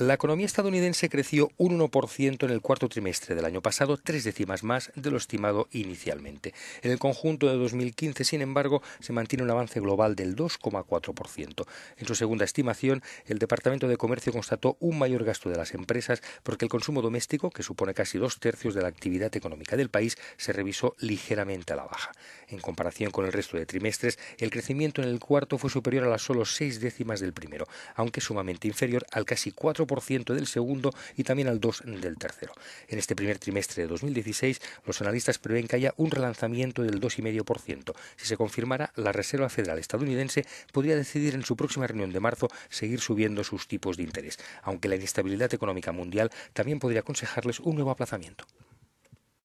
La economía estadounidense creció un 1% en el cuarto trimestre del año pasado, tres décimas más de lo estimado inicialmente. En el conjunto de 2015, sin embargo, se mantiene un avance global del 2,4%. En su segunda estimación, el Departamento de Comercio constató un mayor gasto de las empresas porque el consumo doméstico, que supone casi dos tercios de la actividad económica del país, se revisó ligeramente a la baja. En comparación con el resto de trimestres, el crecimiento en el cuarto fue superior a las solo seis décimas del primero, aunque sumamente inferior al casi 4 del segundo y también al 2% del tercero. En este primer trimestre de 2016, los analistas prevén que haya un relanzamiento del y ciento. Si se confirmara, la Reserva Federal estadounidense podría decidir en su próxima reunión de marzo seguir subiendo sus tipos de interés, aunque la inestabilidad económica mundial también podría aconsejarles un nuevo aplazamiento.